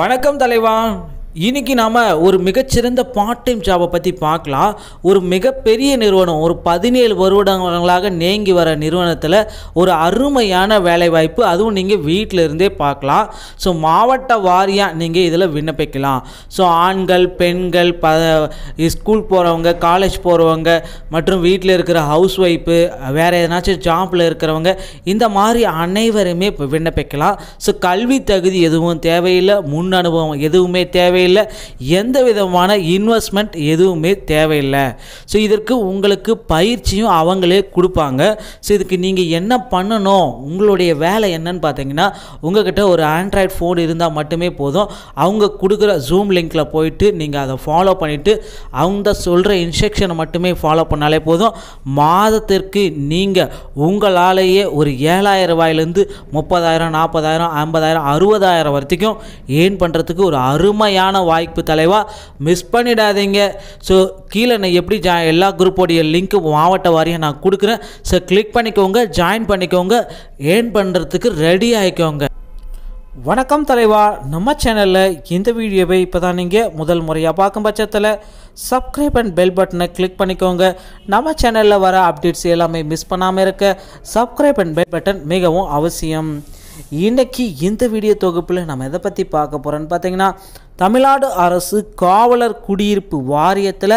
வணக்கம் தலைவா இன்றைக்கி நாம் ஒரு மிகச்சிறந்த பார்ட் டைம் ஜாபை பற்றி பார்க்கலாம் ஒரு மிகப்பெரிய நிறுவனம் ஒரு பதினேழு வருடங்களாக நீங்கி வர நிறுவனத்தில் ஒரு அருமையான வேலைவாய்ப்பு அதுவும் நீங்கள் வீட்டில் இருந்தே பார்க்கலாம் ஸோ மாவட்ட வாரியாக நீங்கள் இதில் விண்ணப்பிக்கலாம் ஸோ ஆண்கள் பெண்கள் ப ஸ்கூல் போகிறவங்க காலேஜ் போகிறவங்க மற்றும் வீட்டில் இருக்கிற ஹவுஸ் ஒய்ஃபு வேறு எதனாச்சும் ஜாப்பில் இருக்கிறவங்க இந்த மாதிரி அனைவருமே இப்போ விண்ணப்பிக்கலாம் ஸோ கல்வி தகுதி எதுவும் தேவையில்லை முன் அனுபவம் எதுவுமே தேவை தேவையில்லை எந்த விதமான இன்வெஸ்ட்மெண்ட் எதுவுமே தேவையில்லை ஸோ இதற்கு உங்களுக்கு பயிற்சியும் அவங்களே கொடுப்பாங்க ஸோ இதுக்கு நீங்கள் என்ன பண்ணணும் உங்களுடைய வேலை என்னன்னு பார்த்தீங்கன்னா உங்ககிட்ட ஒரு ஆண்ட்ராய்டு ஃபோன் இருந்தால் மட்டுமே போதும் அவங்க கொடுக்குற ஜூம் லிங்க்கில் போயிட்டு நீங்கள் அதை ஃபாலோ பண்ணிவிட்டு அவங்க சொல்கிற இன்ஸ்ட்ரக்ஷனை மட்டுமே ஃபாலோ பண்ணாலே போதும் மாதத்திற்கு நீங்கள் உங்களாலேயே ஒரு ஏழாயிரம் ரூபாயிலேருந்து முப்பதாயிரம் நாற்பதாயிரம் ஐம்பதாயிரம் அறுபதாயிரம் வரைக்கும் ஏர்ன் பண்ணுறதுக்கு ஒரு அருமையான அருமையான வாய்ப்பு தலைவா மிஸ் பண்ணிடாதீங்க ஸோ கீழே நான் எப்படி ஜா எல்லா குரூப்போடைய லிங்க்கு மாவட்ட வாரியாக நான் கொடுக்குறேன் ஸோ கிளிக் பண்ணிக்கோங்க ஜாயின் பண்ணிக்கோங்க ஏர்ன் பண்ணுறதுக்கு ரெடி ஆகிக்கோங்க வணக்கம் தலைவா நம்ம சேனலில் இந்த வீடியோவை இப்போ தான் நீங்கள் முதல் முறையாக பார்க்கும் பட்சத்தில் சப்ஸ்கிரைப் அண்ட் பெல் பட்டனை கிளிக் பண்ணிக்கோங்க நம்ம சேனலில் வர அப்டேட்ஸ் எல்லாமே மிஸ் பண்ணாமல் இருக்க சப்ஸ்கிரைப் அண்ட் பெல் பட்டன் மிகவும் அவசியம் இன்றைக்கி இந்த வீடியோ தொகுப்பில் நம்ம எதை பற்றி பார்க்க போகிறோன்னு பார்த்தீங்கன்னா தமிழ்நாடு அரசு காவலர் குடியிருப்பு வாரியத்தில்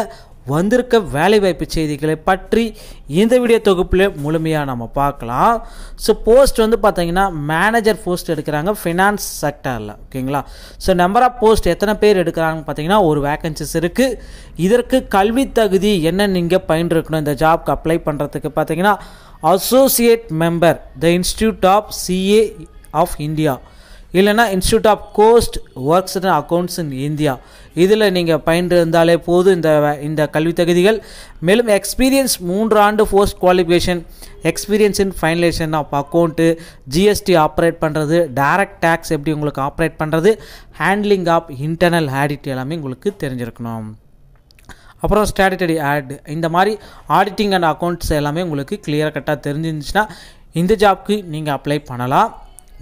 வந்திருக்க வேலைவாய்ப்பு செய்திகளை பற்றி இந்த வீடியோ தொகுப்பில் முழுமையாக நம்ம பார்க்கலாம் ஸோ போஸ்ட் வந்து பார்த்தீங்கன்னா மேனேஜர் போஸ்ட் எடுக்கிறாங்க ஃபினான்ஸ் செக்டரில் ஓகேங்களா ஸோ நம்பர் ஆஃப் போஸ்ட் எத்தனை பேர் எடுக்கிறாங்கன்னு பார்த்தீங்கன்னா ஒரு வேக்கன்சிஸ் இருக்குது இதற்கு கல்வி தகுதி என்ன நீங்கள் பயின்றிருக்கணும் இந்த ஜாப்க்கு அப்ளை பண்ணுறதுக்கு பார்த்தீங்கன்னா associate member the institute of CA of India இல்லைனா institute of cost works and accounts in India இதில் நீங்கள் பயின்று இருந்தாலே போதும் இந்த இந்த கல்வி தகுதிகள் மேலும் எக்ஸ்பீரியன்ஸ் மூன்று ஆண்டு post qualification experience in finalisation of account GST operate பண்ணுறது டைரக்ட் டேக்ஸ் எப்படி உங்களுக்கு ஆப்ரேட் பண்ணுறது ஹேண்ட்லிங் ஆஃப் இன்டர்னல் ஆடிட் எல்லாமே உங்களுக்கு தெரிஞ்சிருக்கணும் அப்புறம் ஸ்டாடிட்டரி ஆட் இந்த மாதிரி ஆடிட்டிங் அண்ட் அக்கௌண்ட்ஸ் எல்லாமே உங்களுக்கு கிளியர் கட்டாக தெரிஞ்சிருந்துச்சுன்னா இந்த ஜாப்க்கு நீங்கள் அப்ளை பண்ணலாம்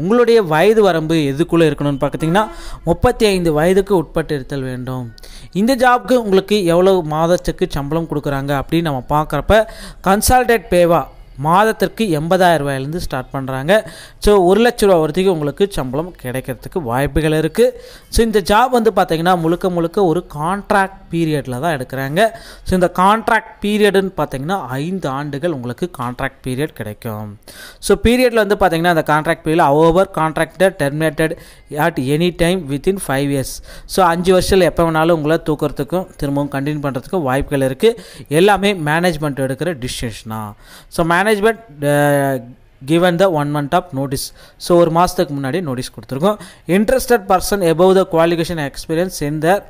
உங்களுடைய வயது வரம்பு எதுக்குள்ளே இருக்கணும்னு பார்த்தீங்கன்னா முப்பத்தி ஐந்து வயதுக்கு உட்பட்டு இருத்தல் வேண்டும் இந்த ஜாப்க்கு உங்களுக்கு எவ்வளோ மாதத்துக்கு சம்பளம் கொடுக்குறாங்க அப்படின்னு நம்ம பார்க்குறப்ப கன்சால்டேட் பேவா மாதத்திற்கு எண்பதாயிரம் ரூபாயிலேருந்து ஸ்டார்ட் பண்ணுறாங்க ஸோ ஒரு லட்ச ரூபா வரைக்கும் உங்களுக்கு சம்பளம் கிடைக்கிறதுக்கு வாய்ப்புகள் இருக்குது ஸோ இந்த ஜாப் வந்து பார்த்திங்கன்னா முழுக்க முழுக்க ஒரு கான்ட்ராக்ட் பீரியடில் தான் எடுக்கிறாங்க ஸோ இந்த கான்ட்ராக்ட் பீரியடுன்னு பார்த்திங்கன்னா ஐந்து ஆண்டுகள் உங்களுக்கு கான்ட்ராக்ட் பீரியட் கிடைக்கும் ஸோ பீரியடில் வந்து பார்த்திங்கன்னா அந்த contract period over contractor terminated at any time within five years so அஞ்சு வருஷத்தில் எப்போ வேணாலும் உங்களை தூக்கிறதுக்கும் திரும்பவும் கண்டினியூ பண்ணுறதுக்கும் வாய்ப்புகள் இருக்குது எல்லாமே மேனேஜ்மெண்ட் எடுக்கிற டிசிஷனாக so may management given the one month of notice so ஒரு மாதத்துக்கு முன்னாடி நோட்டீஸ் கொடுத்துருக்கோம் interested person above the qualification experience in their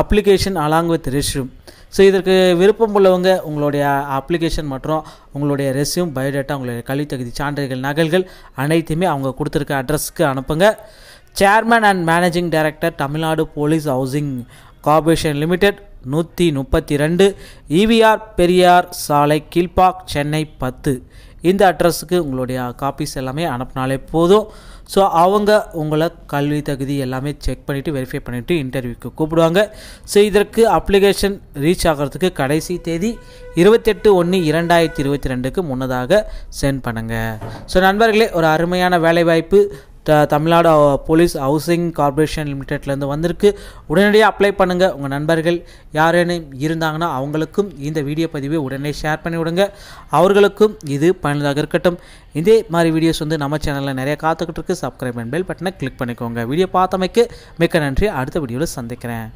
application along with resume so இதற்கு விருப்பம் உள்ளவங்க உங்களுடைய அப்ளிகேஷன் மற்றும் உங்களுடைய ரெஸ்யூம் பயோடேட்டா உங்களுடைய கல்வித்தகுதி சான்றிதழ் நகல்கள் அனைத்தையுமே அவங்க கொடுத்துருக்க அட்ரஸ்க்கு அனுப்புங்க chairman and managing director Tamil Nadu police housing corporation limited நூற்றி முப்பத்தி ரெண்டு ஈவிஆர் பெரியார் சாலை கீழ்பாக் சென்னை பத்து இந்த அட்ரஸுக்கு உங்களுடைய காப்பீஸ் எல்லாமே அனுப்பினாலே போதும் ஸோ அவங்க உங்களை கல்வி தகுதி எல்லாமே செக் பண்ணிவிட்டு வெரிஃபை பண்ணிவிட்டு இன்டர்வியூக்கு கூப்பிடுவாங்க ஸோ இதற்கு அப்ளிகேஷன் ரீச் ஆகிறதுக்கு கடைசி தேதி இருபத்தெட்டு ஒன்று இரண்டாயிரத்தி இருபத்தி ரெண்டுக்கு முன்னதாக சென்ட் பண்ணுங்கள் ஸோ நண்பர்களே ஒரு அருமையான வேலைவாய்ப்பு the Tamil Nadu police housing corporation லிமிடெட்லேருந்து வந்திருக்கு உடனடியாக அப்ளை பண்ணுங்கள் உங்கள் நண்பர்கள் யாரேனும் இருந்தாங்கன்னா அவங்களுக்கும் இந்த வீடியோ பதிவை உடனே ஷேர் பண்ணி விடுங்க அவர்களுக்கும் இது பயனுள்ளதாக இருக்கட்டும் இதே மாதிரி வீடியோஸ் வந்து நம்ம சேனலில் நிறைய காத்துக்கிட்டு இருக்குது சப்ஸ்கிரைப் அண்ட் பெல் பட்டனை கிளிக் பண்ணிக்கோங்க வீடியோ பார்த்தமைக்கு மிக்க நன்றி அடுத்த வீடியோவில் சந்திக்கிறேன்